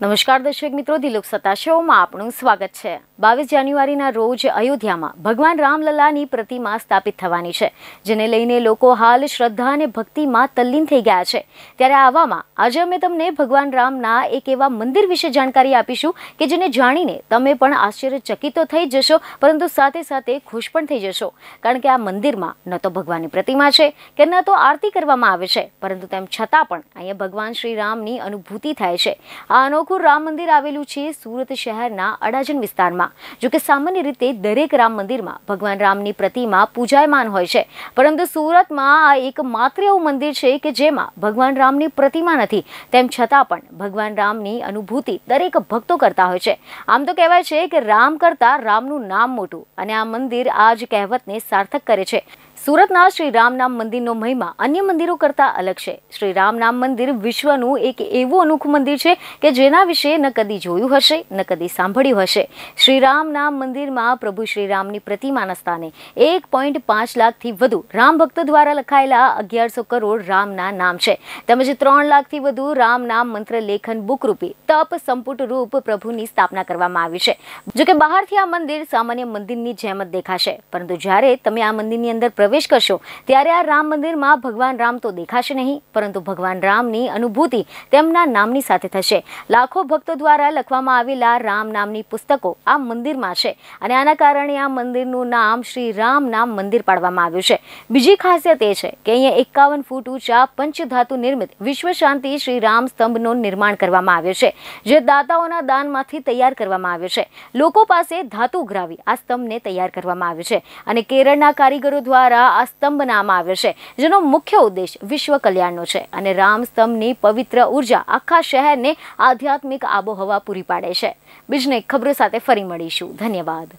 નમસ્કાર દર્શક મિત્રો દિલોક સત્તા શોમાં આપનું સ્વાગત છે બાવીસ જાન્યુઆરીના રોજ અયોધ્યામાં ભગવાન રામલલ્લાની પ્રતિમા સ્થાપિત થવાની છે જેને લઈને લોકો હાલ શ્રદ્ધા અને ભક્તિમાં તલ્લીન થઈ ગયા છે ત્યારે આવામાં આજે અમે તમને ભગવાન રામના એક એવા મંદિર વિશે જાણકારી આપીશું કે જેને જાણીને તમે પણ આશ્ચર્યચકિત તો થઈ જશો પરંતુ સાથે સાથે ખુશ પણ થઈ જશો કારણ કે આ મંદિરમાં ન તો ભગવાનની પ્રતિમા છે કે ન તો આરતી કરવામાં આવે છે પરંતુ તેમ છતાં પણ અહીંયા ભગવાન શ્રી રામની અનુભૂતિ થાય છે આનો અનોખું રામ મંદિર આવેલું છે સુરત શહેરના અડાજણ વિસ્તારમાં જોકે સામાન્ય રીતે દરેક રામ મંદિરમાં ભગવાન રામની પ્રતિમા પૂજાયમાન હોય છે પરંતુ સુરતમાં આ એક માત્ર એવું મંદિર છે કે જેમાં ભગવાન રામની પ્રતિમા નથી તેમ છતાં પણ ભગવાન રામની અનુભૂતિ દરેક ભક્તો કરતા હોય છે આમ તો કહેવાય છે કે રામ કરતાં રામનું નામ મોટું અને આ મંદિર આ જ કહેવતને સાર્થક કરે છે સુરતના શ્રી રામનામ મંદિરનો મહિમા અન્ય મંદિરો કરતાં અલગ છે શ્રી રામનામ મંદિર વિશ્વનું એક એવું અનોખું મંદિર છે કે જેના વિશે ન કદી જોયું હશે ન કદી સાંભળ્યું હશે શ્રી રામનામ મંદિરમાં પ્રભુ શ્રી રામની પ્રતિમાના સ્થાને એક પોઈન્ટ પાંચ લાખથી વધુ રામ ભક્ત દ્વારા લખાયેલા અગિયારસો કરોડ રામના નામ છે તેમજ ત્રણ લાખથી વધુ રામનામ મંત્ર લેખન બુક રૂપી તપ સંપુટ રૂપ પ્રભુની સ્થાપના કરવામાં આવી છે જોકે બહારથી આ મંદિર સામાન્ય મંદિરની જેમ જ દેખાશે પરંતુ જ્યારે તમે આ મંદિરની અંદર પ્રવેશ પ્રવેશ કરશો ત્યારે આ રામ મંદિરમાં ભગવાન રામ તો દેખાશે નહીં પરંતુ ભગવાન રામની અનુભૂતિ તેમના નામની સાથે થશે લાખો ભક્તો દ્વારા લખવામાં આવેલા રામ નામની પુસ્તકો આ મંદિરમાં છે અને આના કારણે આ મંદિરનું નામ શ્રી રામ નામ મંદિર પાડવામાં આવ્યું છે બીજી ખાસિયત એ છે કે અહીંયા એકાવન ફૂટ ઊંચા પંચધાતુ નિર્મિત વિશ્વ શાંતિ શ્રી રામ સ્તંભનું નિર્માણ કરવામાં આવ્યો છે જે દાતાઓના દાનમાંથી તૈયાર કરવામાં આવ્યો છે લોકો પાસે ધાતુ ગ્રાવી આ સ્તંભને તૈયાર કરવામાં આવ્યો છે અને કેરળના કારીગરો દ્વારા આ સ્તંભ નામ આવ્યો છે જેનો મુખ્ય ઉદ્દેશ વિશ્વ કલ્યાણનો છે અને રામ સ્તંભની પવિત્ર ઉર્જા આખા શહેરને આધ્યાત્મિક આબોહવા પૂરી પાડે છે બીજને ખબરો સાથે ફરી મળીશું ધન્યવાદ